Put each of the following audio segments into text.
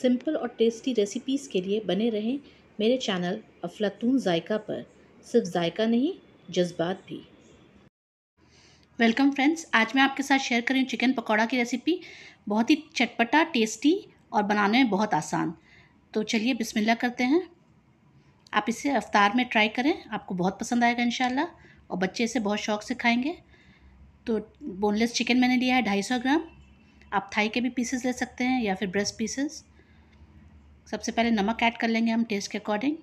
simple और tasty recipes के लिए बने रहें मेरे चैनल अफलातून जायका पर सिर्फ जायका नहीं जज्बात भी वेलकम फ्रेंड्स आज मैं आपके साथ शेयर करी चिकन पकौड़ा की रेसिपी बहुत ही चटपटा टेस्टी और बनाने में बहुत आसान तो चलिए बिस्मिल्लाह करते हैं आप इसे अफ्तार में ट्राई करें आपको बहुत पसंद आएगा इन और बच्चे इसे बहुत शौक से खाएंगे तो बोनलेस चिकन मैंने लिया है ढाई सौ ग्राम आप थाई के भी पीसेस ले सकते हैं या फिर ब्रेस्ट पीसेस सबसे पहले नमक ऐड कर लेंगे हम टेस्ट के अकॉर्डिंग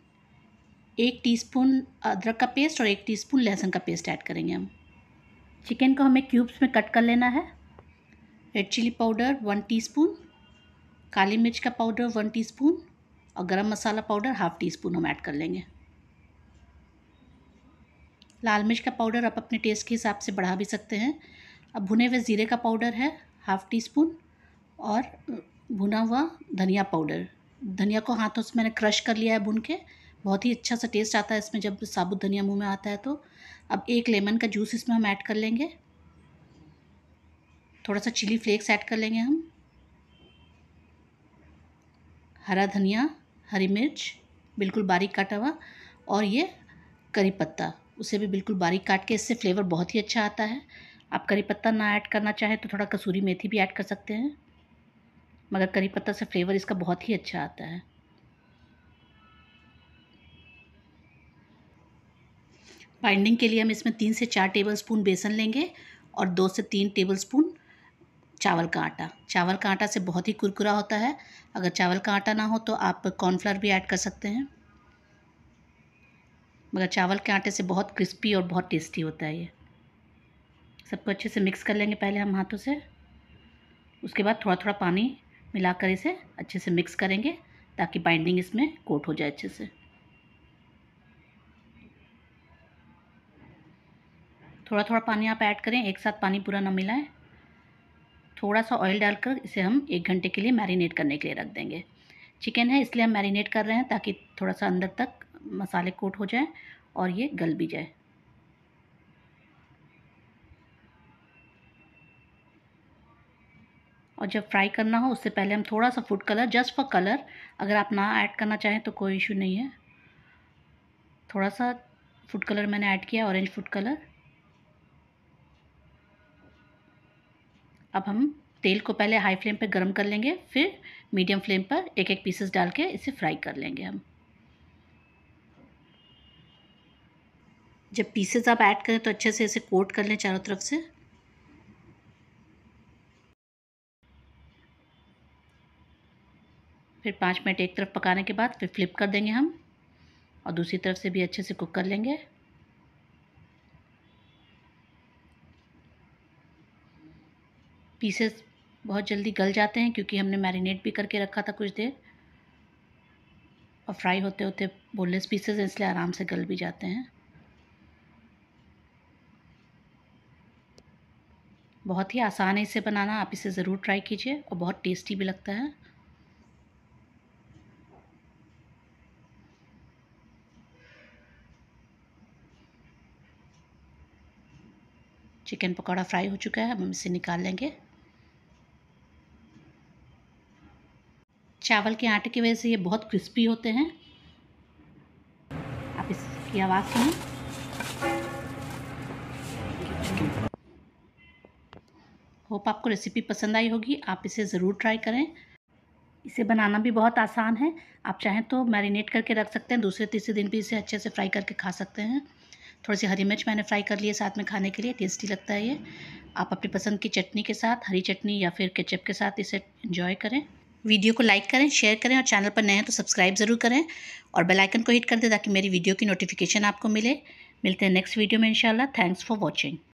एक टीस्पून अदरक का पेस्ट और एक टीस्पून लहसुन का पेस्ट ऐड करेंगे हम चिकन को हमें क्यूब्स में कट कर लेना है red chilli powder one teaspoon काली मिर्च का पाउडर वन टीस्पून और garam masala powder half teaspoon हम ऐड कर लेंगे लाल मिर्च का पाउडर आप अपने टेस्ट के हिसाब से बढ़ा भी सकते हैं अब भुने हुए ज़ीरे का पाउडर है हाफ़ टी स्पून और भुना हुआ धनिया पाउडर धनिया को हाथों से मैंने क्रश कर लिया है भुन के बहुत ही अच्छा सा टेस्ट आता है इसमें जब साबुत धनिया मुंह में आता है तो अब एक लेमन का जूस इसमें हम ऐड कर लेंगे थोड़ा सा चिली फ्लेक्स ऐड कर लेंगे हम हरा धनिया हरी मिर्च बिल्कुल बारीक काटा हुआ और ये करी पत्ता उसे भी बिल्कुल बारीक काट के इससे फ्लेवर बहुत ही अच्छा आता है आप करी पत्ता ना ऐड करना चाहें तो थोड़ा कसूरी मेथी भी ऐड कर सकते हैं मगर करी पत्ता से फ्लेवर इसका बहुत ही अच्छा आता है बाइंडिंग के लिए हम इसमें तीन से चार टेबलस्पून बेसन लेंगे और दो से तीन टेबलस्पून चावल का आटा चावल का आटा से बहुत ही कुरकुरा होता है अगर चावल का आटा ना हो तो आप कॉर्नफ्लावर भी ऐड कर सकते हैं मगर चावल के आटे से बहुत क्रिस्पी और बहुत टेस्टी होता है ये सबको अच्छे से मिक्स कर लेंगे पहले हम हाथों से उसके बाद थोड़ा थोड़ा पानी मिलाकर इसे अच्छे से मिक्स करेंगे ताकि बाइंडिंग इसमें कोट हो जाए अच्छे से थोड़ा थोड़ा पानी आप ऐड करें एक साथ पानी पूरा ना मिलाएं थोड़ा सा ऑयल डालकर इसे हम एक घंटे के लिए मैरिनेट करने के लिए रख देंगे चिकन है इसलिए हम मैरिनेट कर रहे हैं ताकि थोड़ा सा अंदर तक मसाले कोट हो जाए और ये गल भी जाए और जब फ्राई करना हो उससे पहले हम थोड़ा सा food colour just for colour अगर आप ना ऐड करना चाहें तो कोई इशू नहीं है थोड़ा सा फूड कलर मैंने ऐड किया ऑरेंज फूड कलर अब हम तेल को पहले हाई फ्लेम पर गर्म कर लेंगे फिर मीडियम फ्लेम पर एक एक पीसेस डाल के इसे फ्राई कर लेंगे हम जब पीसेस आप ऐड करें तो अच्छे से इसे कोट कर लें चारों तरफ से फिर पाँच मिनट एक तरफ पकाने के बाद फिर फ्लिप कर देंगे हम और दूसरी तरफ से भी अच्छे से कुक कर लेंगे पीसेस बहुत जल्दी गल जाते हैं क्योंकि हमने मैरिनेट भी करके रखा था कुछ देर और फ्राई होते होते बोनलेस पीसेस हैं इसलिए आराम से गल भी जाते हैं बहुत ही आसान है इसे बनाना आप इसे ज़रूर ट्राई कीजिए और बहुत टेस्टी भी लगता है चिकन पकौड़ा फ्राई हो चुका है अब हम इसे निकाल लेंगे चावल के आटे की वजह से ये बहुत क्रिस्पी होते हैं आप इसकी आवाज़ सुनिए होप आपको रेसिपी पसंद आई होगी आप इसे ज़रूर ट्राई करें इसे बनाना भी बहुत आसान है आप चाहें तो मैरिनेट करके रख सकते हैं दूसरे तीसरे दिन भी इसे अच्छे से फ्राई करके खा सकते हैं थोड़ी सी हरी मिर्च मैंने फ्राई कर ली है साथ में खाने के लिए टेस्टी लगता है ये आप अपनी पसंद की चटनी के साथ हरी चटनी या फिर केचप के साथ इसे इन्जॉय करें वीडियो को लाइक करें शेयर करें और चैनल पर नए हैं तो सब्सक्राइब ज़रूर करें और बेल आइकन को हिट कर दें ताकि मेरी वीडियो की नोटिफिकेशन आपको मिले मिलते हैं नेक्स्ट वीडियो में इंशाल्लाह थैंक्स फॉर वॉचिंग